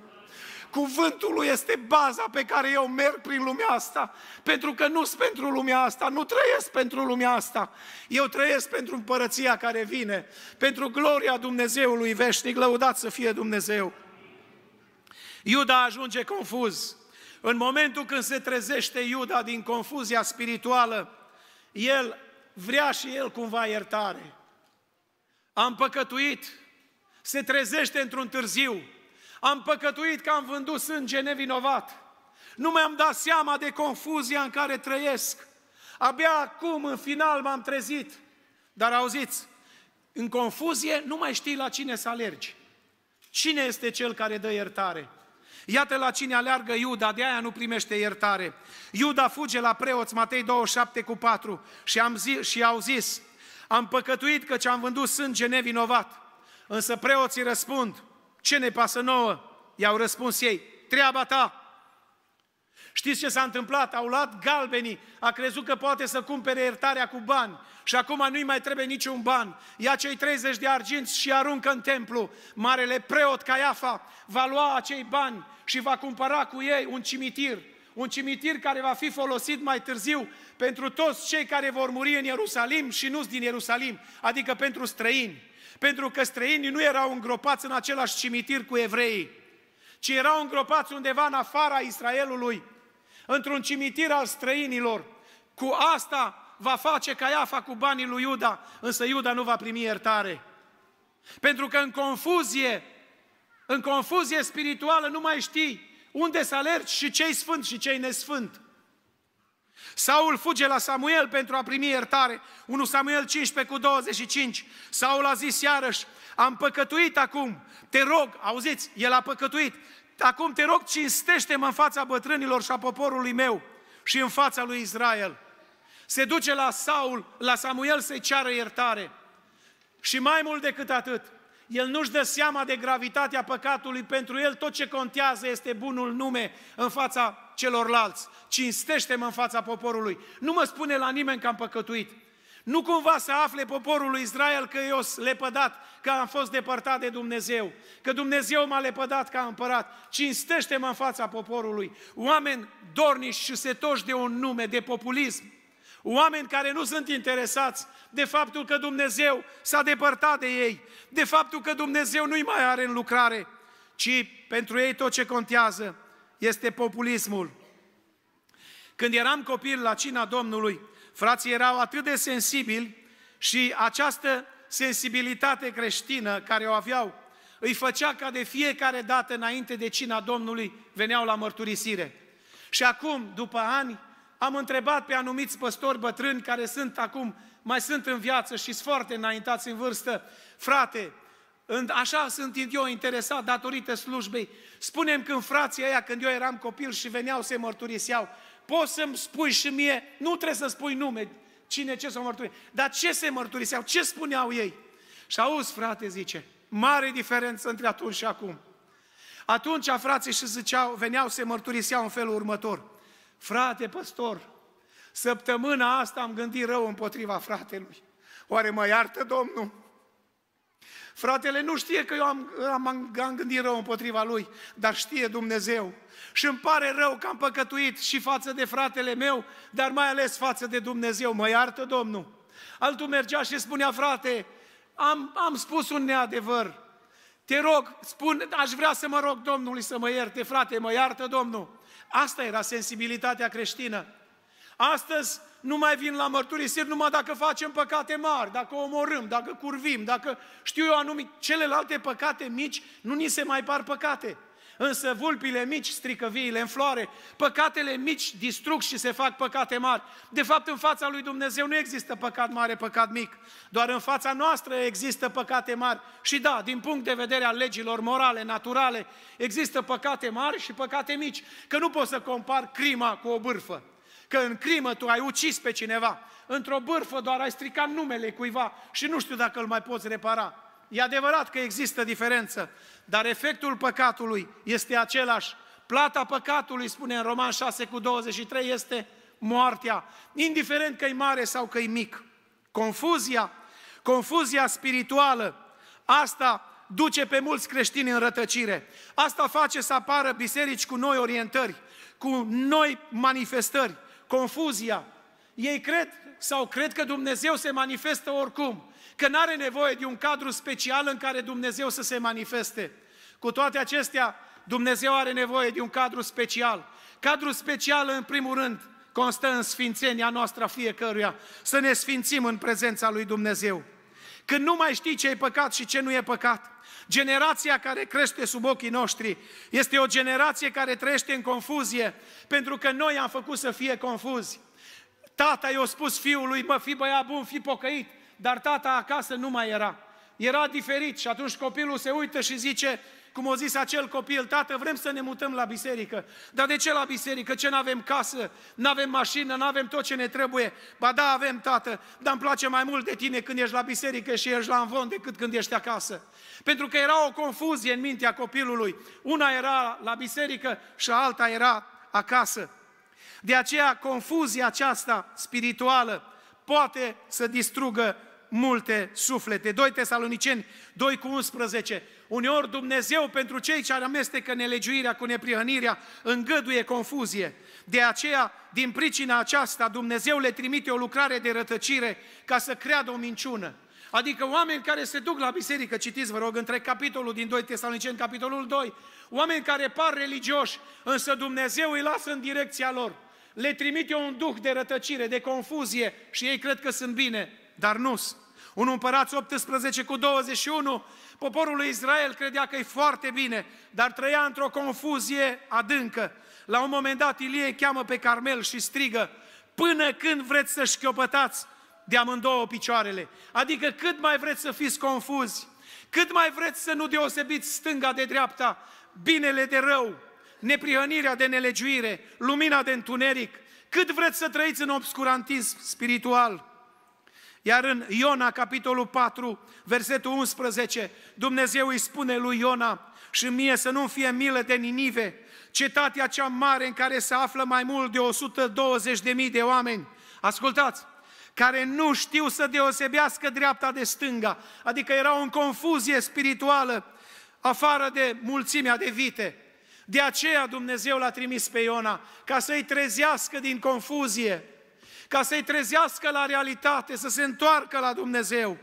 A: Cuvântul lui este baza pe care eu merg prin lumea asta. Pentru că nu sunt pentru lumea asta, nu trăiesc pentru lumea asta. Eu trăiesc pentru împărăția care vine, pentru gloria Dumnezeului veșnic, lăudat să fie Dumnezeu. Iuda ajunge confuz. În momentul când se trezește Iuda din confuzia spirituală, el vrea și el cumva iertare. Am păcătuit, se trezește într-un târziu, am păcătuit că am vândut sânge nevinovat. Nu mi-am dat seama de confuzia în care trăiesc. Abia acum, în final, m-am trezit. Dar auziți, în confuzie nu mai știi la cine să alergi. Cine este cel care dă iertare? Iată la cine aleargă Iuda, de aia nu primește iertare. Iuda fuge la preoți, Matei 27 cu 4, și, am zi, și au zis, am păcătuit că ce am vândut sânge nevinovat. Însă preoții răspund, ce ne pasă nouă? I-au răspuns ei, treaba ta. Știți ce s-a întâmplat? Au luat galbenii, a crezut că poate să cumpere iertarea cu bani și acum nu-i mai trebuie niciun ban. Ia cei 30 de arginți și aruncă în templu. Marele preot Caiafa va lua acei bani și va cumpăra cu ei un cimitir. Un cimitir care va fi folosit mai târziu pentru toți cei care vor muri în Ierusalim și nu din Ierusalim, adică pentru străini. Pentru că străinii nu erau îngropați în același cimitir cu evreii, ci erau îngropați undeva în afara Israelului, într-un cimitir al străinilor. Cu asta va face Caiafa cu banii lui Iuda, însă Iuda nu va primi iertare. Pentru că în confuzie, în confuzie spirituală nu mai știi unde să alergi și cei sfânt și cei nesfânt. Saul fuge la Samuel pentru a primi iertare. 1 Samuel 15 cu 25. Saul a zis iarăși, am păcătuit acum, te rog, auziți, el a păcătuit, acum te rog, cinstește-mă în fața bătrânilor și a poporului meu și în fața lui Israel. Se duce la Saul, la Samuel să-i ceară iertare. Și mai mult decât atât, el nu-și dă seama de gravitatea păcatului, pentru el tot ce contează este bunul nume în fața celorlalți, cinstește-mă în fața poporului, nu mă spune la nimeni că am păcătuit. Nu cumva să afle poporul lui Israel că eu sunt lepădat, că am fost depărtat de Dumnezeu, că Dumnezeu m-a lepădat ca împărat. Cinstește-mă în fața poporului. Oameni dorniși și setoși de un nume, de populism. Oameni care nu sunt interesați de faptul că Dumnezeu s-a depărtat de ei, de faptul că Dumnezeu nu-i mai are în lucrare, ci pentru ei tot ce contează este populismul. Când eram copil la cina Domnului, frații erau atât de sensibili și această sensibilitate creștină care o aveau, îi făcea ca de fiecare dată înainte de cina Domnului veneau la mărturisire. Și acum, după ani, am întrebat pe anumiți păstori bătrâni care sunt acum, mai sunt în viață și sunt foarte înaintați în vârstă, frate, așa sunt eu interesat datorită slujbei. Spunem când frații aia, când eu eram copil și veneau să mărturiseau, poți să-mi spui și mie, nu trebuie să spui nume, cine ce să mărturie, dar ce se mărturiseau, ce spuneau ei? Și auzi, frate, zice, mare diferență între atunci și acum. Atunci frații și ziceau, veneau să mărturiseau în felul următor. Frate, păstor, săptămâna asta am gândit rău împotriva fratelui. Oare mă iartă Domnul? Fratele nu știe că eu am, am, am gândit rău împotriva lui, dar știe Dumnezeu. Și îmi pare rău că am păcătuit și față de fratele meu, dar mai ales față de Dumnezeu. Mă iartă Domnul. Altul mergea și spunea, frate, am, am spus un neadevăr. Te rog, spun, aș vrea să mă rog Domnului să mă ierte, frate, mă iartă Domnul. Asta era sensibilitatea creștină. Astăzi nu mai vin la mărturisiri numai dacă facem păcate mari, dacă omorâm, dacă curvim, dacă știu eu anumit, celelalte păcate mici nu ni se mai par păcate. Însă vulpile mici strică viile în floare, păcatele mici distrug și se fac păcate mari. De fapt, în fața lui Dumnezeu nu există păcat mare, păcat mic. Doar în fața noastră există păcate mari. Și da, din punct de vedere al legilor morale, naturale, există păcate mari și păcate mici. Că nu poți să compari crima cu o bârfă că în crimă tu ai ucis pe cineva, într-o bârfă doar ai stricat numele cuiva și nu știu dacă îl mai poți repara. E adevărat că există diferență, dar efectul păcatului este același. Plata păcatului, spune în Roman 6 cu 23, este moartea, indiferent că e mare sau că e mic. Confuzia, confuzia spirituală, asta duce pe mulți creștini în rătăcire. Asta face să apară biserici cu noi orientări, cu noi manifestări, confuzia. Ei cred sau cred că Dumnezeu se manifestă oricum, că nu are nevoie de un cadru special în care Dumnezeu să se manifeste. Cu toate acestea, Dumnezeu are nevoie de un cadru special. Cadru special, în primul rând, constă în sfințenia noastră a fiecăruia, să ne sfințim în prezența lui Dumnezeu. Când nu mai știi ce e păcat și ce nu e păcat, Generația care crește sub ochii noștri este o generație care trăiește în confuzie, pentru că noi am făcut să fie confuzi. Tata i-a spus fiului, mă, fi băiat bun, fi pocăit, dar tata acasă nu mai era. Era diferit și atunci copilul se uită și zice, cum o zis acel copil, tată, vrem să ne mutăm la biserică. Dar de ce la biserică? Ce n-avem casă, n-avem mașină, n-avem tot ce ne trebuie. Ba da, avem, tată, dar îmi place mai mult de tine când ești la biserică și ești la învon decât când ești acasă. Pentru că era o confuzie în mintea copilului. Una era la biserică și alta era acasă. De aceea confuzia aceasta spirituală poate să distrugă multe suflete. 2 Tesaloniceni 2 cu 11. Uneori Dumnezeu pentru cei ce amestecă nelegiuirea cu neprihănirea îngăduie confuzie. De aceea, din pricina aceasta, Dumnezeu le trimite o lucrare de rătăcire ca să creadă o minciună. Adică oameni care se duc la biserică, citiți vă rog, între capitolul din 2 Tesaloniceni, capitolul 2, oameni care par religioși, însă Dumnezeu îi lasă în direcția lor. Le trimite un duh de rătăcire, de confuzie și ei cred că sunt bine, dar nu sunt. 1 împărați 18 cu 21, poporul lui Israel credea că e foarte bine, dar trăia într-o confuzie adâncă. La un moment dat Ilie cheamă pe Carmel și strigă, până când vreți să șchiopătați de amândouă picioarele? Adică cât mai vreți să fiți confuzi? Cât mai vreți să nu deosebiți stânga de dreapta, binele de rău, neprihănirea de nelegiuire, lumina de întuneric? Cât vreți să trăiți în obscurantism spiritual? Iar în Iona, capitolul 4, versetul 11, Dumnezeu îi spune lui Iona, și mie să nu fie milă de Ninive, cetatea cea mare în care se află mai mult de 120.000 de oameni. Ascultați! care nu știu să deosebească dreapta de stânga, adică erau în confuzie spirituală, afară de mulțimea de vite. De aceea Dumnezeu l-a trimis pe Iona, ca să-i trezească din confuzie, ca să-i trezească la realitate, să se întoarcă la Dumnezeu.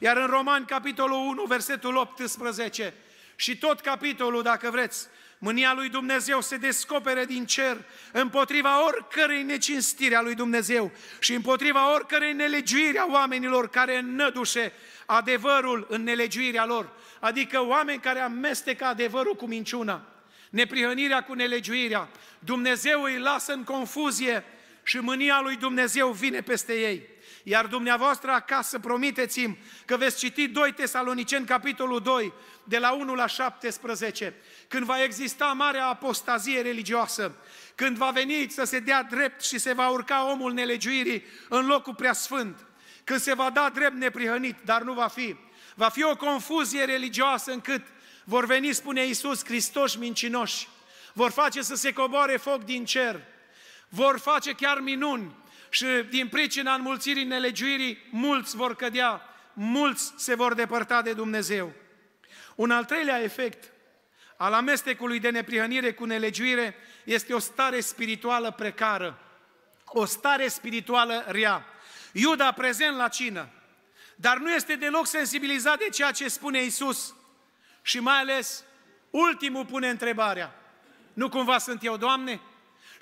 A: Iar în Romani, capitolul 1, versetul 18 și tot capitolul, dacă vreți, mânia lui Dumnezeu se descopere din cer împotriva oricărei necinstiri a lui Dumnezeu și împotriva oricărei nelegiuiri a oamenilor care înnădușe adevărul în nelegiuirea lor, adică oameni care amestecă adevărul cu minciuna, neprihănirea cu nelegiuirea. Dumnezeu îi lasă în confuzie și mânia lui Dumnezeu vine peste ei. Iar dumneavoastră acasă promiteți-mi că veți citi 2 Tesaloniceni, capitolul 2, de la 1 la 17, când va exista marea apostazie religioasă, când va veni să se dea drept și se va urca omul nelegiuirii în locul sfânt, când se va da drept neprihănit, dar nu va fi. Va fi o confuzie religioasă încât vor veni, spune Iisus, Hristoși mincinoși, vor face să se coboare foc din cer, vor face chiar minuni și din pricina înmulțirii nelegiuirii, mulți vor cădea, mulți se vor depărta de Dumnezeu. Un al treilea efect al amestecului de neprihănire cu nelegiuire este o stare spirituală precară, o stare spirituală rea. Iuda prezent la cină, dar nu este deloc sensibilizat de ceea ce spune Isus și mai ales ultimul pune întrebarea. Nu cumva sunt eu, Doamne?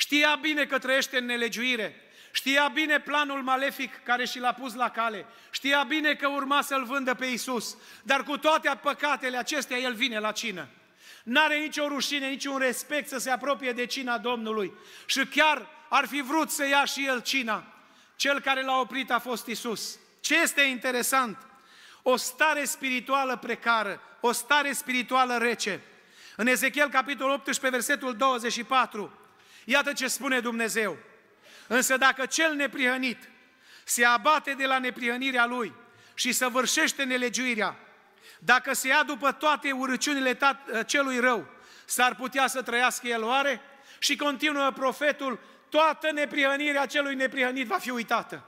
A: Știa bine că trăiește în nelegiuire. Știa bine planul malefic care și l-a pus la cale. Știa bine că urma să-l vândă pe Isus. Dar cu toate păcatele acestea, el vine la cină. N-are nicio rușine, niciun respect să se apropie de cina Domnului. Și chiar ar fi vrut să ia și el cina. Cel care l-a oprit a fost Isus. Ce este interesant? O stare spirituală precară, o stare spirituală rece. În Ezechiel, capitolul 18, versetul 24, Iată ce spune Dumnezeu. Însă dacă cel neprihănit se abate de la neprihănirea lui și săvârșește nelegiuirea, dacă se ia după toate urăciunile tat- ă, celui rău, s-ar putea să trăiască el oare? Și continuă profetul, toată neprihănirea celui neprihănit va fi uitată.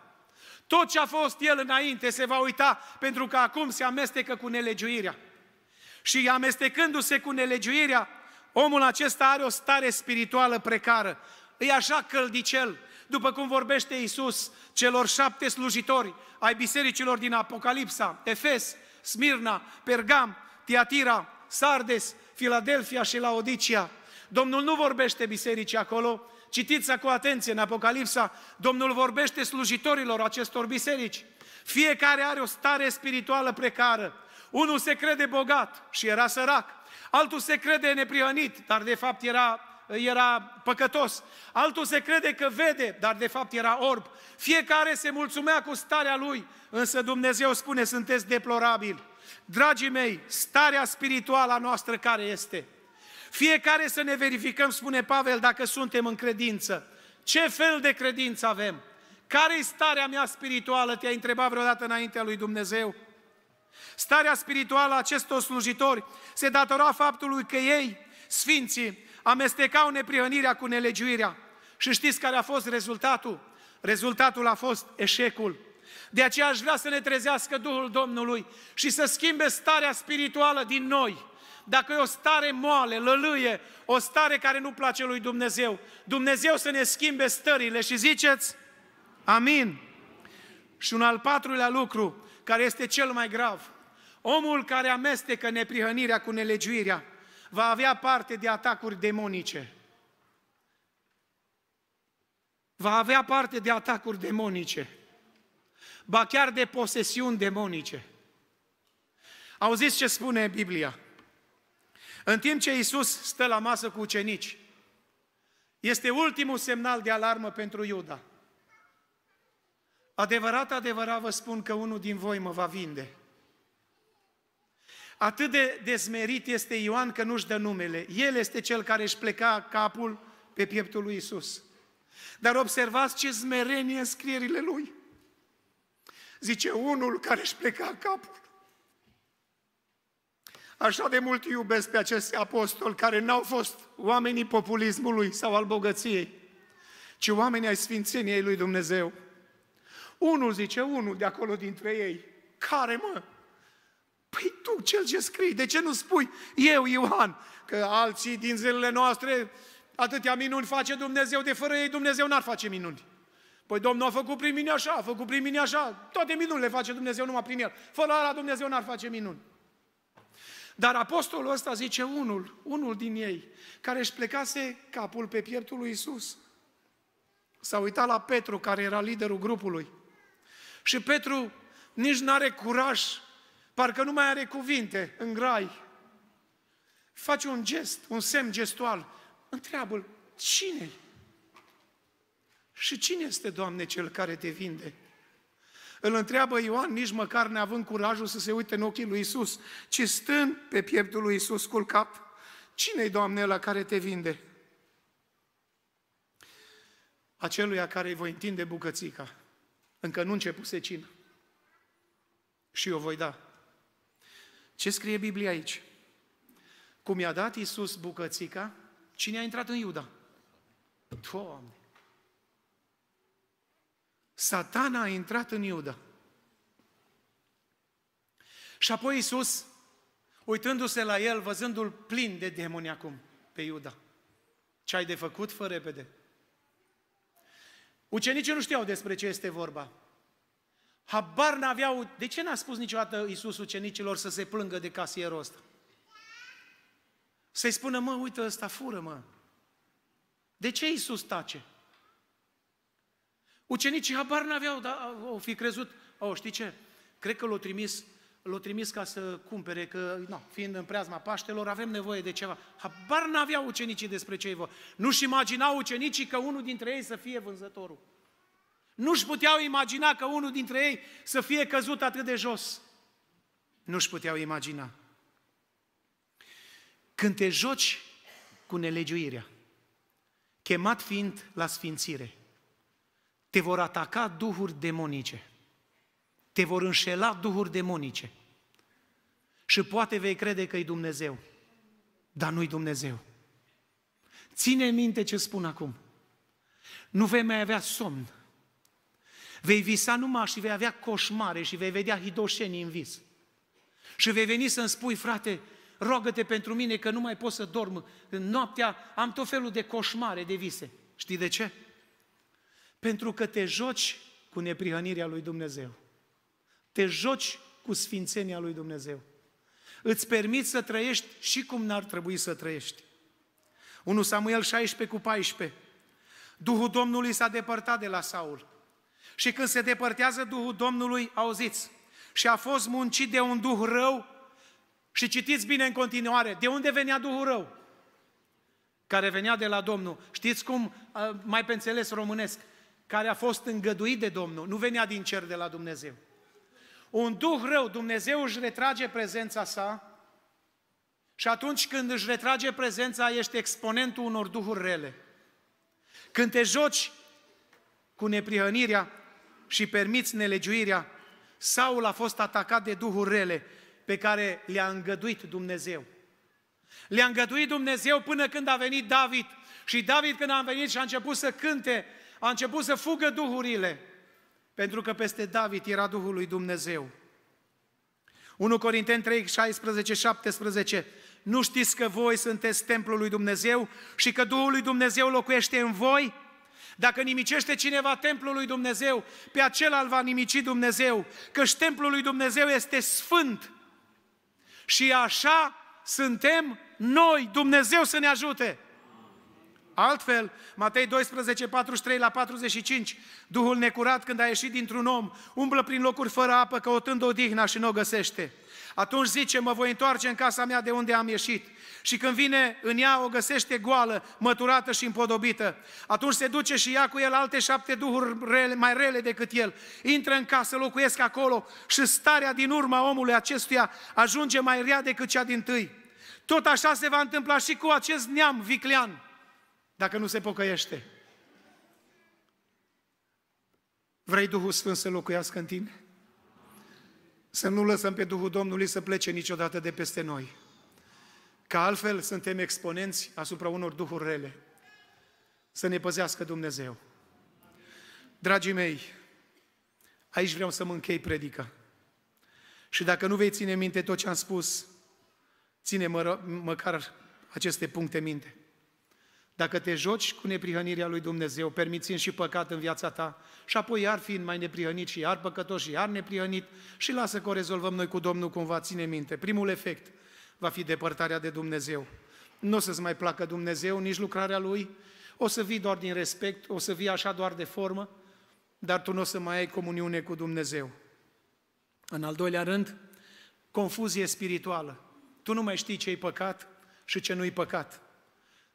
A: Tot ce a fost el înainte se va uita, pentru că acum se amestecă cu nelegiuirea. Și amestecându-se cu nelegiuirea, Omul acesta are o stare spirituală precară. E așa căldicel, după cum vorbește Iisus celor șapte slujitori ai bisericilor din Apocalipsa, Efes, Smirna, Pergam, Tiatira, Sardes, Filadelfia și Laodicea. Domnul nu vorbește bisericii acolo, citiți cu atenție în Apocalipsa, Domnul vorbește slujitorilor acestor biserici. Fiecare are o stare spirituală precară. Unul se crede bogat și era sărac altul se crede neprihănit, dar de fapt era, era păcătos, altul se crede că vede, dar de fapt era orb. Fiecare se mulțumea cu starea lui, însă Dumnezeu spune, sunteți deplorabili. Dragii mei, starea spirituală a noastră care este? Fiecare să ne verificăm, spune Pavel, dacă suntem în credință. Ce fel de credință avem? Care i starea mea spirituală? Te-ai întrebat vreodată înaintea lui Dumnezeu? Starea spirituală a acestor slujitori se datora faptului că ei, sfinții, amestecau neprihănirea cu nelegiuirea. Și știți care a fost rezultatul? Rezultatul a fost eșecul. De aceea aș vrea să ne trezească Duhul Domnului și să schimbe starea spirituală din noi. Dacă e o stare moale, lălâie, o stare care nu place lui Dumnezeu, Dumnezeu să ne schimbe stările și ziceți, amin. Și un al patrulea lucru, care este cel mai grav. Omul care amestecă neprihănirea cu nelegiuirea va avea parte de atacuri demonice. Va avea parte de atacuri demonice. Ba chiar de posesiuni demonice. Auziți ce spune Biblia? În timp ce Isus stă la masă cu ucenici, este ultimul semnal de alarmă pentru Iuda. Adevărat, adevărat vă spun că unul din voi mă va vinde. Atât de dezmerit este Ioan că nu-și dă numele. El este cel care își pleca capul pe pieptul lui Isus. Dar observați ce zmerenie în scrierile lui. Zice, unul care își pleca capul. Așa de mult iubesc pe acest apostol care n-au fost oamenii populismului sau al bogăției, ci oamenii ai sfințeniei lui Dumnezeu. Unul zice, unul de acolo dintre ei. Care, mă? Păi tu, cel ce scrii, de ce nu spui eu, Ioan? Că alții din zilele noastre, atâtea minuni face Dumnezeu, de fără ei Dumnezeu n-ar face minuni. Păi Domnul a făcut prin mine așa, a făcut prin mine așa, toate minunile face Dumnezeu numai prin el. Fără ala Dumnezeu n-ar face minuni. Dar apostolul ăsta zice unul, unul din ei, care își plecase capul pe pieptul lui Isus. S-a uitat la Petru, care era liderul grupului și Petru nici n are curaj, parcă nu mai are cuvinte în grai. Face un gest, un semn gestual. întreabă cine cine Și cine este, Doamne, cel care te vinde? Îl întreabă Ioan, nici măcar neavând curajul să se uite în ochii lui Isus, ci stând pe pieptul lui Isus culcat, cine-i, Doamne, la care te vinde? Aceluia care îi voi întinde bucățica. Încă nu începuse cină. Și o voi da. Ce scrie Biblia aici? Cum i-a dat Iisus bucățica, cine a intrat în Iuda? Doamne! Satana a intrat în Iuda. Și apoi Iisus, uitându-se la el, văzându-l plin de demoni acum, pe Iuda, ce ai de făcut, fă repede, Ucenicii nu știau despre ce este vorba. Habar n-aveau... De ce n-a spus niciodată Iisus ucenicilor să se plângă de casierul ăsta? Să-i spună, mă, uite, ăsta fură, mă. De ce Iisus tace? Ucenicii habar n-aveau, dar au fi crezut, o, oh, știi ce? Cred că l au trimis l-a trimis ca să cumpere, că, na, fiind în preazma Paștelor, avem nevoie de ceva. Habar n-aveau ucenicii despre ce vor. Nu-și imaginau ucenicii că unul dintre ei să fie vânzătorul. Nu-și puteau imagina că unul dintre ei să fie căzut atât de jos. Nu-și puteau imagina. Când te joci cu nelegiuirea, chemat fiind la sfințire, te vor ataca duhuri demonice. Te vor înșela duhuri demonice. Și poate vei crede că e Dumnezeu, dar nu-i Dumnezeu. Ține minte ce spun acum. Nu vei mai avea somn. Vei visa numai și vei avea coșmare și vei vedea hidoșenii în vis. Și vei veni să-mi spui, frate, roagă-te pentru mine că nu mai pot să dorm. În noaptea am tot felul de coșmare, de vise. Știi de ce? Pentru că te joci cu neprihănirea lui Dumnezeu. Te joci cu sfințenia lui Dumnezeu. Îți permiți să trăiești și cum n-ar trebui să trăiești. 1 Samuel 16 cu 14. Duhul Domnului s-a depărtat de la Saul. Și când se depărtează Duhul Domnului, auziți, și a fost muncit de un Duh rău, și citiți bine în continuare, de unde venea Duhul rău? Care venea de la Domnul. Știți cum, mai pe înțeles românesc, care a fost îngăduit de Domnul, nu venea din cer de la Dumnezeu un duh rău, Dumnezeu își retrage prezența sa și atunci când își retrage prezența, ești exponentul unor duhuri rele. Când te joci cu neprihănirea și permiți nelegiuirea, Saul a fost atacat de duhuri rele pe care le-a îngăduit Dumnezeu. Le-a îngăduit Dumnezeu până când a venit David. Și David când a venit și a început să cânte, a început să fugă duhurile pentru că peste David era Duhul lui Dumnezeu. 1 Corinteni 3, 16, 17 Nu știți că voi sunteți templul lui Dumnezeu și că Duhul lui Dumnezeu locuiește în voi? Dacă nimicește cineva templul lui Dumnezeu, pe acela îl va nimici Dumnezeu, căci templul lui Dumnezeu este sfânt. Și așa suntem noi, Dumnezeu să ne ajute! Altfel, Matei 12, 43 la 45, Duhul necurat când a ieșit dintr-un om, umblă prin locuri fără apă, căutând odihna și nu o găsește. Atunci zice, mă voi întoarce în casa mea de unde am ieșit. Și când vine în ea, o găsește goală, măturată și împodobită. Atunci se duce și ia cu el alte șapte duhuri rele, mai rele decât el. Intră în casă, locuiesc acolo și starea din urma omului acestuia ajunge mai rea decât cea din tâi. Tot așa se va întâmpla și cu acest neam viclean dacă nu se pocăiește. Vrei Duhul Sfânt să locuiască în tine? Să nu lăsăm pe Duhul Domnului să plece niciodată de peste noi. Ca altfel suntem exponenți asupra unor duhuri rele. Să ne păzească Dumnezeu. Dragii mei, aici vreau să mă închei predica. Și dacă nu vei ține minte tot ce am spus, ține mă, măcar aceste puncte minte. Dacă te joci cu neprihănirea lui Dumnezeu, permițind și păcat în viața ta, și apoi iar fiind mai neprihănit și iar păcătos și iar neprihănit, și lasă că o rezolvăm noi cu Domnul cumva, ține minte. Primul efect va fi depărtarea de Dumnezeu. Nu o să-ți mai placă Dumnezeu, nici lucrarea Lui, o să vii doar din respect, o să vii așa doar de formă, dar tu nu o să mai ai comuniune cu Dumnezeu. În al doilea rând, confuzie spirituală. Tu nu mai știi ce-i păcat și ce nu-i păcat.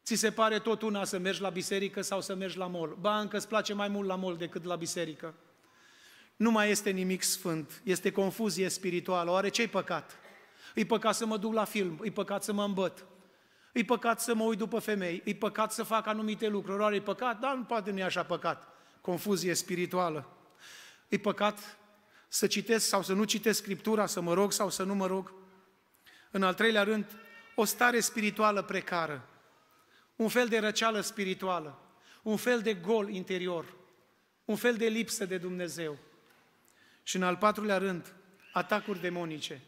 A: Ți se pare tot una să mergi la biserică sau să mergi la mol. Ba, încă îți place mai mult la mol decât la biserică. Nu mai este nimic sfânt, este confuzie spirituală. Oare ce-i păcat? Îi păcat să mă duc la film, îi păcat să mă îmbăt, îi păcat să mă uit după femei, îi păcat să fac anumite lucruri. Oare e păcat? Dar nu poate nu e așa păcat. Confuzie spirituală. Îi păcat să citesc sau să nu citesc Scriptura, să mă rog sau să nu mă rog. În al treilea rând, o stare spirituală precară un fel de răceală spirituală, un fel de gol interior, un fel de lipsă de Dumnezeu. Și în al patrulea rând, atacuri demonice.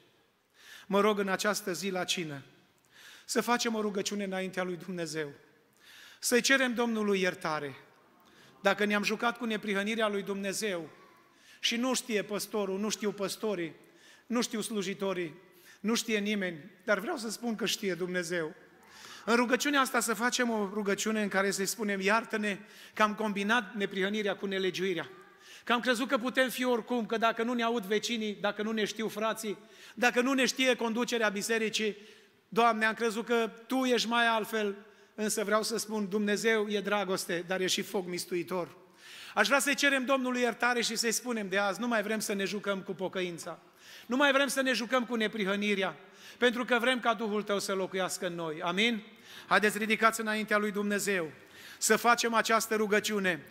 A: Mă rog în această zi la cină să facem o rugăciune înaintea lui Dumnezeu, să-i cerem Domnului iertare. Dacă ne-am jucat cu neprihănirea lui Dumnezeu și nu știe păstorul, nu știu păstorii, nu știu slujitorii, nu știe nimeni, dar vreau să spun că știe Dumnezeu. În rugăciunea asta să facem o rugăciune în care să-i spunem, iartă-ne că am combinat neprihănirea cu nelegiuirea. Că am crezut că putem fi oricum, că dacă nu ne aud vecinii, dacă nu ne știu frații, dacă nu ne știe conducerea bisericii, Doamne, am crezut că Tu ești mai altfel, însă vreau să spun, Dumnezeu e dragoste, dar e și foc mistuitor. Aș vrea să-i cerem Domnului iertare și să-i spunem de azi, nu mai vrem să ne jucăm cu pocăința. Nu mai vrem să ne jucăm cu neprihănirea, pentru că vrem ca Duhul Tău să locuiască în noi. Amin? Haideți, ridicați înaintea lui Dumnezeu să facem această rugăciune.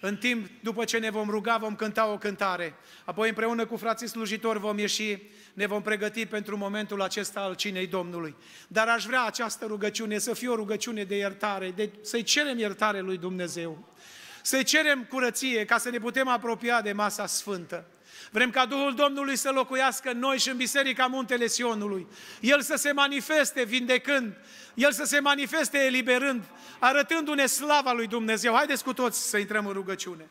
A: În timp, după ce ne vom ruga, vom cânta o cântare. Apoi împreună cu frații slujitori vom ieși, ne vom pregăti pentru momentul acesta al cinei Domnului. Dar aș vrea această rugăciune să fie o rugăciune de iertare, de, să-i cerem iertare lui Dumnezeu. Să-i cerem curăție ca să ne putem apropia de masa sfântă. Vrem ca Duhul Domnului să locuiască în noi și în Biserica Muntele Sionului. El să se manifeste vindecând, el să se manifeste eliberând, arătându-ne slava lui Dumnezeu. Haideți cu toți să intrăm în rugăciune.